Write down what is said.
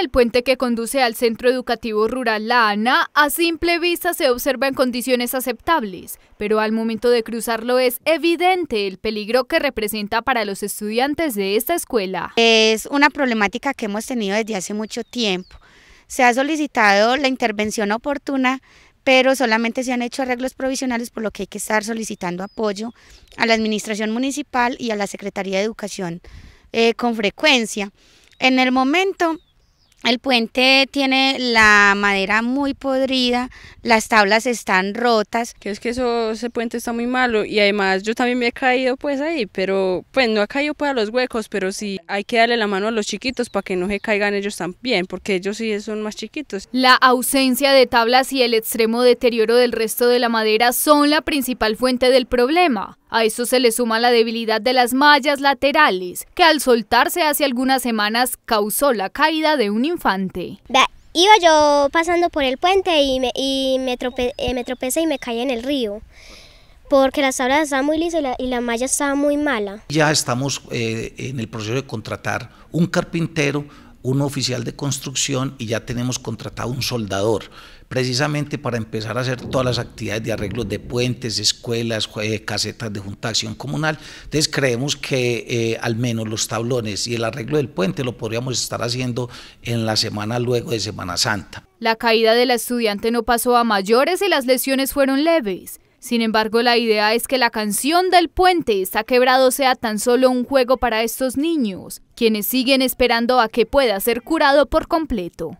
El puente que conduce al Centro Educativo Rural La Ana a simple vista se observa en condiciones aceptables, pero al momento de cruzarlo es evidente el peligro que representa para los estudiantes de esta escuela. Es una problemática que hemos tenido desde hace mucho tiempo. Se ha solicitado la intervención oportuna, pero solamente se han hecho arreglos provisionales por lo que hay que estar solicitando apoyo a la Administración Municipal y a la Secretaría de Educación eh, con frecuencia. En el momento el puente tiene la madera muy podrida, las tablas están rotas. Que es que eso, ese puente está muy malo y además yo también me he caído pues ahí, pero pues no ha caído para a los huecos, pero sí hay que darle la mano a los chiquitos para que no se caigan ellos también, porque ellos sí son más chiquitos. La ausencia de tablas y el extremo deterioro del resto de la madera son la principal fuente del problema. A eso se le suma la debilidad de las mallas laterales, que al soltarse hace algunas semanas causó la caída de un Infante. iba yo pasando por el puente y, me, y eh, tropecé y me caí en el río. Porque las tablas estaban muy lisas y la, malla estaba muy mala. Ya estamos eh, en el proceso de contratar un carpintero un oficial de construcción y ya tenemos contratado un soldador, precisamente para empezar a hacer todas las actividades de arreglo de puentes, escuelas, eh, casetas de Junta de Acción Comunal. Entonces creemos que eh, al menos los tablones y el arreglo del puente lo podríamos estar haciendo en la semana luego de Semana Santa. La caída de la estudiante no pasó a mayores y las lesiones fueron leves. Sin embargo, la idea es que la canción del puente está quebrado sea tan solo un juego para estos niños, quienes siguen esperando a que pueda ser curado por completo.